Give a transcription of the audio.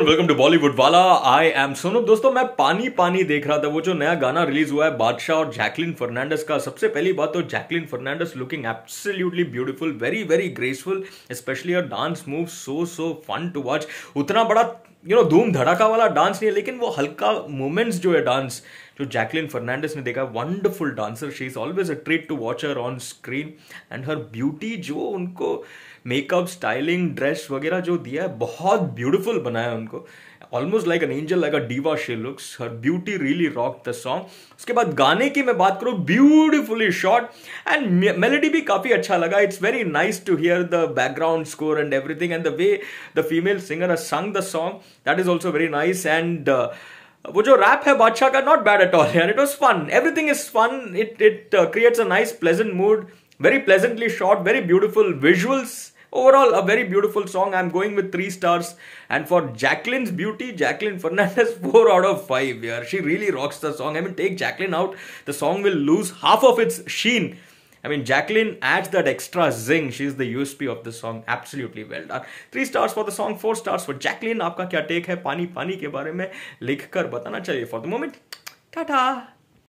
Welcome to Bollywood वाला I am सोनो दोस्तों मैं पानी पानी देख रहा था वो जो नया गाना रिलीज हुआ है बादशाह और जैकलिन फर्नांडस का सबसे पहली बात तो Jacqueline Fernandez looking absolutely beautiful very very graceful specially और dance move so so fun to watch उतना बड़ा यू नो धूम धड़ाका वाला डांस नहीं है लेकिन वो हल्का मोमेंट्स जो है डांस जो जैकलिन फर्नांडिस ने देखा wonderful dancer she is always a treat to watch her on screen and her beauty जो उनको मेकअप स्टाइलिंग ड्रेस वगैरह जो दिया है बहुत ब्यूटिफुल बनाया उनको almost like an angel like a diva she looks her beauty really rock the song उसके बाद गाने की मैं बात करूँ ब्यूटिफुली शॉर्ट एंड मेलेडी भी काफ़ी अच्छा लगा it's very nice to hear the background score and everything and the way the female singer a sung the song that is also very nice and वो जो रैप है बादशाह का not bad at all यार it fun. Fun everything is fun it it creates a nice very pleasantly shot, very beautiful visuals. Overall, a very beautiful song. I'm going with three stars. And for Jacqueline's beauty, Jacqueline Fernandez, four out of five. Yeah, she really rocks the song. I mean, take Jacqueline out, the song will lose half of its sheen. I mean, Jacqueline adds that extra zing. She's the USP of the song. Absolutely well done. Three stars for the song, four stars for Jacqueline. आपका क्या take है पानी पानी के बारे में लिखकर बताना चाहिए the moment. Ta ta.